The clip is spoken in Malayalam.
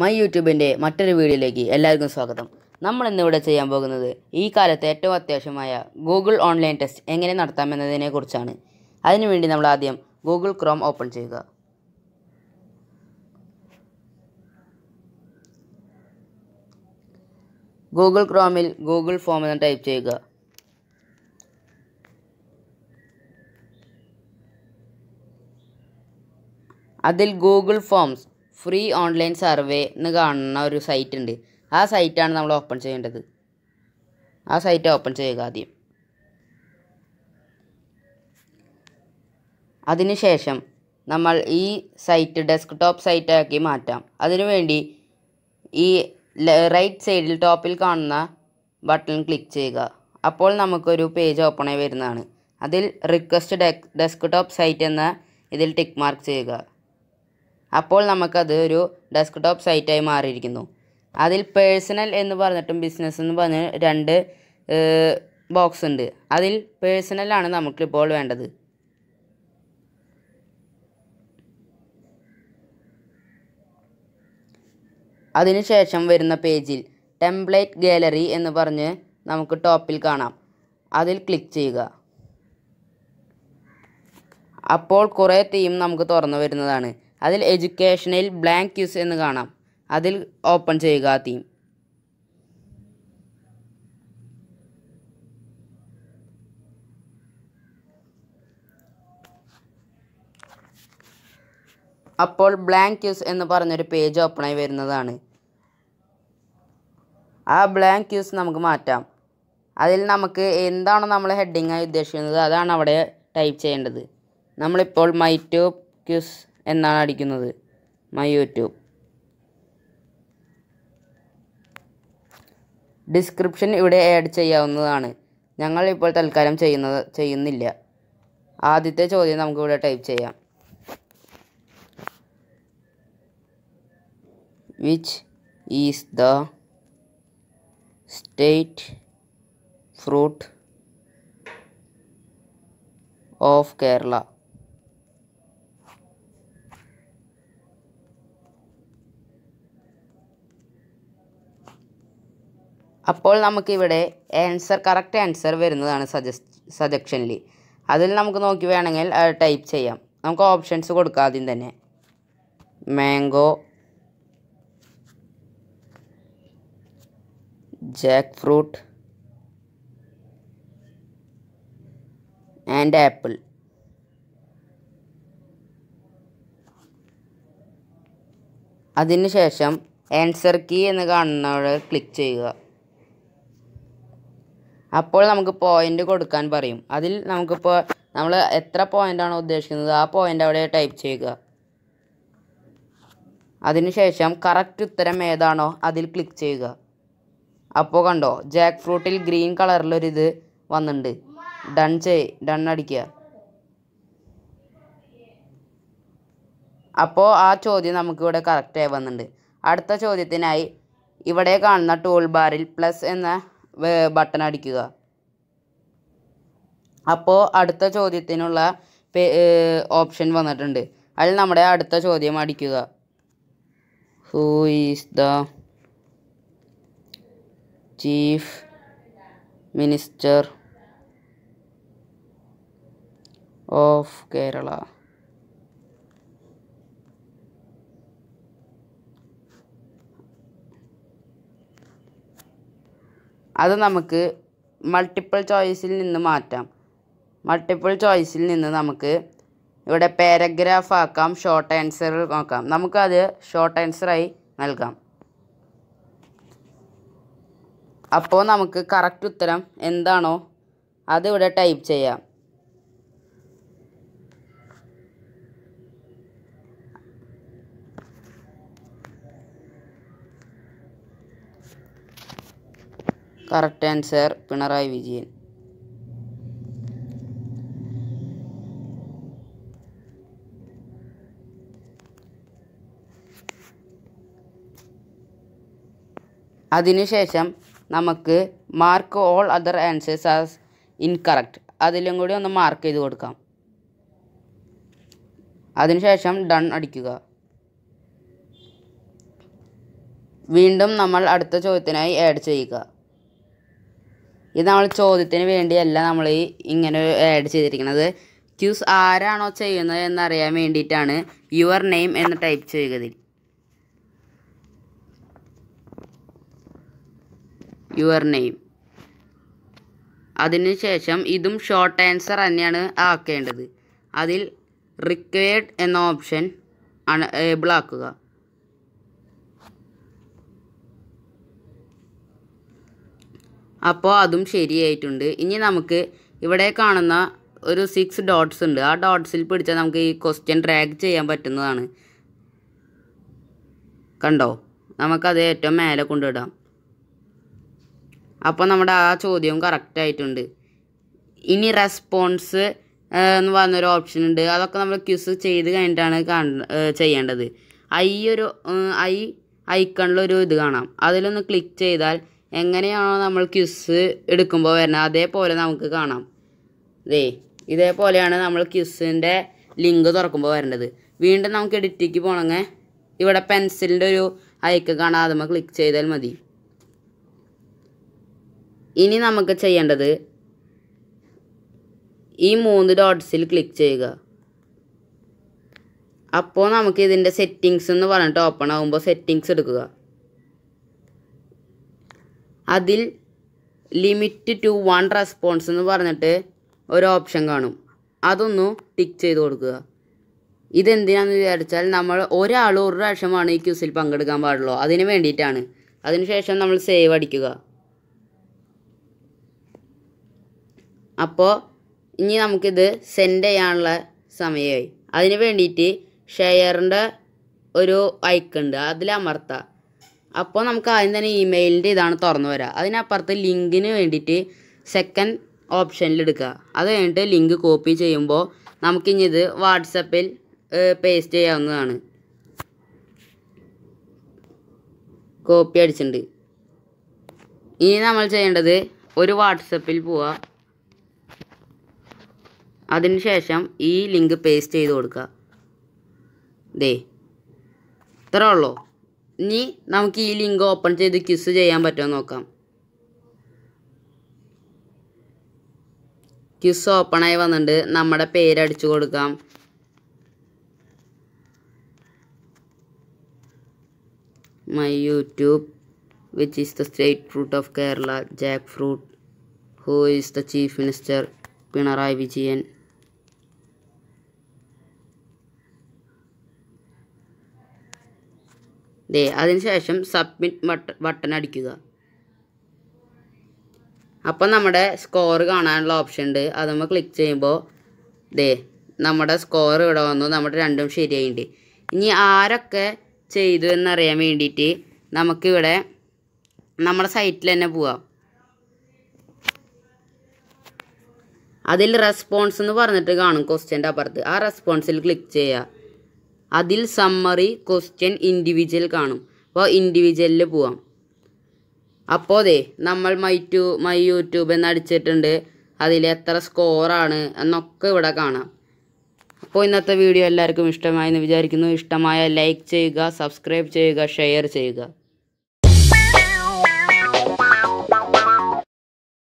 മൈ യൂട്യൂബിൻ്റെ മറ്റൊരു വീഡിയോയിലേക്ക് എല്ലാവർക്കും സ്വാഗതം നമ്മൾ ഇന്നിവിടെ ചെയ്യാൻ പോകുന്നത് ഈ കാലത്തെ ഏറ്റവും അത്യാവശ്യമായ ഗൂഗിൾ ഓൺലൈൻ ടെസ്റ്റ് എങ്ങനെ നടത്താമെന്നതിനെക്കുറിച്ചാണ് അതിനുവേണ്ടി നമ്മൾ ആദ്യം ഗൂഗിൾ ക്രോം ഓപ്പൺ ചെയ്യുക ഗൂഗിൾ ക്രോമിൽ ഗൂഗിൾ ഫോം എന്ന് ടൈപ്പ് ചെയ്യുക അതിൽ Google forms free online survey എന്ന് കാണുന്ന ഒരു സൈറ്റ് ഉണ്ട് ആ സൈറ്റാണ് നമ്മൾ ഓപ്പൺ ചെയ്യേണ്ടത് ആ സൈറ്റ് ഓപ്പൺ ചെയ്യുക ആദ്യം അതിനുശേഷം നമ്മൾ ഈ സൈറ്റ് ഡെസ്ക്ടോപ്പ് സൈറ്റാക്കി മാറ്റാം അതിനുവേണ്ടി ഈ റൈറ്റ് സൈഡിൽ ടോപ്പിൽ കാണുന്ന ബട്ടൺ ക്ലിക്ക് ചെയ്യുക അപ്പോൾ നമുക്കൊരു പേജ് ഓപ്പൺ ആയി വരുന്നതാണ് അതിൽ റിക്വസ്റ്റ് ടോപ്പ് സൈറ്റ് എന്ന ഇതിൽ ടിക്ക് മാർക്ക് ചെയ്യുക അപ്പോൾ നമുക്കത് ഒരു ഡെസ്ക്ടോപ്പ് സൈറ്റായി മാറിയിരിക്കുന്നു അതിൽ പേഴ്സണൽ എന്ന് പറഞ്ഞിട്ടും ബിസിനസ് എന്ന് പറഞ്ഞ രണ്ട് ബോക്സ് ഉണ്ട് അതിൽ പേഴ്സണലാണ് നമുക്കിപ്പോൾ വേണ്ടത് അതിനുശേഷം വരുന്ന പേജിൽ ടെംപ്ലേറ്റ് ഗാലറി എന്ന് പറഞ്ഞ് നമുക്ക് ടോപ്പിൽ കാണാം അതിൽ ക്ലിക്ക് ചെയ്യുക അപ്പോൾ കുറേ തീം നമുക്ക് തുറന്നു വരുന്നതാണ് അതിൽ എഡ്യൂക്കേഷനിൽ ബ്ലാങ്ക് ക്യൂസ് എന്ന് കാണാം അതിൽ ഓപ്പൺ ചെയ്യുക തീം അപ്പോൾ ബ്ലാങ്ക് ക്യൂസ് എന്ന് പറഞ്ഞൊരു പേജ് ഓപ്പണായി വരുന്നതാണ് ആ ബ്ലാങ്ക് ക്യൂസ് നമുക്ക് മാറ്റാം അതിൽ നമുക്ക് എന്താണോ നമ്മൾ ഹെഡിങ്ങായി ഉദ്ദേശിക്കുന്നത് അതാണ് അവിടെ ടൈപ്പ് ചെയ്യേണ്ടത് നമ്മളിപ്പോൾ മൈ ടു ക്യൂസ് എന്നാണ് അടിക്കുന്നത് മൈ യൂട്യൂബ് ഡിസ്ക്രിപ്ഷൻ ഇവിടെ ആഡ് ചെയ്യാവുന്നതാണ് ഞങ്ങൾ ഇപ്പോൾ തൽക്കാലം ചെയ്യുന്നത് ചെയ്യുന്നില്ല ആദ്യത്തെ ചോദ്യം നമുക്കിവിടെ ടൈപ്പ് ചെയ്യാം which is the state fruit of Kerala അപ്പോൾ നമുക്കിവിടെ ആൻസർ കറക്റ്റ് ആൻസർ വരുന്നതാണ് സജസ്റ്റ് സജക്ഷനിൽ അതിൽ നമുക്ക് നോക്കി വേണമെങ്കിൽ ടൈപ്പ് ചെയ്യാം നമുക്ക് ഓപ്ഷൻസ് കൊടുക്കാം ആദ്യം തന്നെ mango jackfruit and apple അതിനുശേഷം ആൻസർ കീ എന്ന് കാണുന്നവരെ ക്ലിക്ക് ചെയ്യുക അപ്പോൾ നമുക്ക് പോയിന്റ് കൊടുക്കാൻ പറയും അതിൽ നമുക്കിപ്പോൾ നമ്മൾ എത്ര ആണോ ഉദ്ദേശിക്കുന്നത് ആ പോയിന്റ് അവിടെ ടൈപ്പ് ചെയ്യുക അതിനുശേഷം കറക്റ്റ് ഉത്തരം ഏതാണോ അതിൽ ക്ലിക്ക് ചെയ്യുക അപ്പോൾ കണ്ടോ ജാക്ക് ഫ്രൂട്ടിൽ ഗ്രീൻ കളറിലൊരിത് വന്നിട്ടുണ്ട് ഡൺ ചെയ് ഡൺ അടിക്കുക അപ്പോൾ ആ ചോദ്യം നമുക്കിവിടെ കറക്റ്റായി വന്നിട്ടുണ്ട് അടുത്ത ചോദ്യത്തിനായി ഇവിടെ കാണുന്ന ടൂൾ ബാറിൽ പ്ലസ് എന്ന ബട്ടൺ അടിക്കുക അപ്പോൾ അടുത്ത ചോദ്യത്തിനുള്ള ഓപ്ഷൻ വന്നിട്ടുണ്ട് അതിൽ നമ്മുടെ അടുത്ത ചോദ്യം അടിക്കുക who is the chief minister of Kerala അത് നമുക്ക് മൾട്ടിപ്പിൾ ചോയ്സിൽ നിന്ന് മാറ്റാം മൾട്ടിപ്പിൾ ചോയ്സിൽ നിന്ന് നമുക്ക് ഇവിടെ പാരഗ്രാഫ് ആക്കാം ഷോർട്ട് ആൻസർ നോക്കാം നമുക്കത് ഷോർട്ട് ആൻസറായി നൽകാം അപ്പോൾ നമുക്ക് കറക്റ്റ് ഉത്തരം എന്താണോ അതിവിടെ ടൈപ്പ് ചെയ്യാം കറക്റ്റ് ആൻസർ പിണറായി വിജയൻ അതിനുശേഷം നമുക്ക് mark all other answers as incorrect അതിലും കൂടി ഒന്ന് മാർക്ക് ചെയ്ത് കൊടുക്കാം അതിനുശേഷം ഡൺ അടിക്കുക വീണ്ടും നമ്മൾ അടുത്ത ചോദ്യത്തിനായി ആഡ് ചെയ്യുക ഇത് നമ്മൾ ചോദ്യത്തിന് വേണ്ടിയല്ല നമ്മൾ ഇങ്ങനെ ആഡ് ചെയ്തിരിക്കുന്നത് ക്യൂസ് ആരാണോ ചെയ്യുന്നത് എന്നറിയാൻ വേണ്ടിയിട്ടാണ് യുവർ നെയിം എന്ന് ടൈപ്പ് ചെയ്യുക യുവർ നെയിം അതിനുശേഷം ഇതും ഷോർട്ട് ആൻസർ തന്നെയാണ് ആക്കേണ്ടത് അതിൽ റിക്വയർഡ് എന്ന ഓപ്ഷൻ അണേബിൾ ആക്കുക അപ്പോൾ അതും ശരിയായിട്ടുണ്ട് ഇനി നമുക്ക് ഇവിടെ കാണുന്ന ഒരു സിക്സ് ഡോട്ട്സ് ഉണ്ട് ആ ഡോട്ട്സിൽ പിടിച്ചാൽ നമുക്ക് ഈ ക്വസ്റ്റ്യൻ ഡ്രാഗ് ചെയ്യാൻ പറ്റുന്നതാണ് കണ്ടോ നമുക്കത് ഏറ്റവും മേലെ കൊണ്ടുവിടാം അപ്പോൾ നമ്മുടെ ആ ചോദ്യവും കറക്റ്റായിട്ടുണ്ട് ഇനി റെസ്പോൺസ് എന്ന് പറഞ്ഞൊരു ഓപ്ഷൻ ഉണ്ട് അതൊക്കെ നമ്മൾ ക്യൂസ് ചെയ്ത് കഴിഞ്ഞിട്ടാണ് ചെയ്യേണ്ടത് ഐ ഒരു ഐ ഐക്കണിലൊരു ഇത് കാണാം അതിലൊന്ന് ക്ലിക്ക് ചെയ്താൽ എങ്ങനെയാണോ നമ്മൾ ക്യുസ് എടുക്കുമ്പോൾ വരുന്നത് അതേപോലെ നമുക്ക് കാണാം ഇതേ ഇതേപോലെയാണ് നമ്മൾ ക്യുസിൻ്റെ ലിങ്ക് തുറക്കുമ്പോൾ വരേണ്ടത് വീണ്ടും നമുക്ക് എഡിറ്റിക്ക് പോകണമെങ്കിൽ ഇവിടെ പെൻസിലിൻ്റെ ഒരു ഐക്കൺ കാണാതെ നമ്മൾ ക്ലിക്ക് ചെയ്താൽ മതി ഇനി നമുക്ക് ചെയ്യേണ്ടത് ഈ മൂന്ന് ഡോട്ട്സിൽ ക്ലിക്ക് ചെയ്യുക അപ്പോൾ നമുക്ക് ഇതിൻ്റെ സെറ്റിങ്സ് എന്ന് പറഞ്ഞിട്ട് ഓപ്പൺ ആകുമ്പോൾ സെറ്റിങ്സ് എടുക്കുക അതിൽ ലിമിറ്റ് ടു വൺ റെസ്പോൺസ് എന്ന് പറഞ്ഞിട്ട് ഒരു ഓപ്ഷൻ കാണും അതൊന്ന് ടിക്ക് ചെയ്ത് കൊടുക്കുക ഇതെന്തിനാന്ന് വിചാരിച്ചാൽ നമ്മൾ ഒരാൾ ഒരു പ്രാവശ്യമാണ് ഈ ക്യൂസിൽ പങ്കെടുക്കാൻ പാടുള്ളൂ അതിന് വേണ്ടിയിട്ടാണ് അതിനുശേഷം നമ്മൾ സേവ് അടിക്കുക അപ്പോൾ ഇനി നമുക്കിത് സെൻഡ് ചെയ്യാനുള്ള സമയമായി അതിന് വേണ്ടിയിട്ട് ഷെയറിൻ്റെ ഒരു ഐക്കുണ്ട് അതിൽ അമർത്താം അപ്പോൾ നമുക്ക് ആദ്യം തന്നെ ഇമെയിലിൻ്റെ ഇതാണ് തുറന്നു വരിക അതിനപ്പുറത്ത് ലിങ്കിന് വേണ്ടിയിട്ട് സെക്കൻഡ് ഓപ്ഷനിൽ എടുക്കുക അത് കഴിഞ്ഞിട്ട് ലിങ്ക് കോപ്പി ചെയ്യുമ്പോൾ നമുക്കിനി ഇത് വാട്സപ്പിൽ പേസ്റ്റ് ചെയ്യാവുന്നതാണ് കോപ്പി അടിച്ചിട്ടുണ്ട് ഇനി നമ്മൾ ചെയ്യേണ്ടത് ഒരു വാട്സപ്പിൽ പോവുക അതിനുശേഷം ഈ ലിങ്ക് പേസ്റ്റ് ചെയ്ത് കൊടുക്കുക ദേ ഇത്രേ ഉള്ളൂ ഇനി നമുക്ക് ഈ ലിങ്ക് ഓപ്പൺ ചെയ്ത് കിസ് ചെയ്യാൻ പറ്റുമോ നോക്കാം ക്യൂസ് ഓപ്പണായി വന്നിട്ട് നമ്മുടെ പേര് അടിച്ചു കൊടുക്കാം my YouTube which is the state fruit of Kerala jackfruit who is the chief minister Pinarayi Vijayan ദേ അതിനുശേഷം സബ്മിറ്റ് ബട്ട ബട്ടൺ അടിക്കുക അപ്പോൾ നമ്മുടെ സ്കോർ കാണാനുള്ള ഓപ്ഷൻ ഉണ്ട് അത് നമ്മൾ ക്ലിക്ക് ചെയ്യുമ്പോൾ ദേ നമ്മുടെ സ്കോർ ഇവിടെ വന്നു നമ്മുടെ രണ്ടും ശരിയായിണ്ട് ഇനി ആരൊക്കെ ചെയ്തു എന്നറിയാൻ വേണ്ടിയിട്ട് നമുക്കിവിടെ നമ്മുടെ സൈറ്റിൽ തന്നെ പോവാം അതിൽ റെസ്പോൺസ് എന്ന് പറഞ്ഞിട്ട് കാണും ക്വസ്റ്റ്യൻ്റെ അപ്പുറത്ത് ആ റെസ്പോൺസിൽ ക്ലിക്ക് ചെയ്യുക അതിൽ സമ്മറി ക്വസ്റ്റ്യൻ ഇൻഡിവിജ്വൽ കാണും അപ്പോൾ ഇൻഡിവിജ്വലിൽ പോവാം അപ്പോൾ അതെ നമ്മൾ മൈ ട്യൂ മൈ യൂട്യൂബ് എന്ന് അടിച്ചിട്ടുണ്ട് അതിൽ എത്ര സ്കോറാണ് എന്നൊക്കെ ഇവിടെ കാണാം അപ്പോൾ ഇന്നത്തെ വീഡിയോ എല്ലാവർക്കും ഇഷ്ടമായെന്ന് വിചാരിക്കുന്നു ഇഷ്ടമായ ലൈക്ക് ചെയ്യുക സബ്സ്ക്രൈബ് ചെയ്യുക ഷെയർ ചെയ്യുക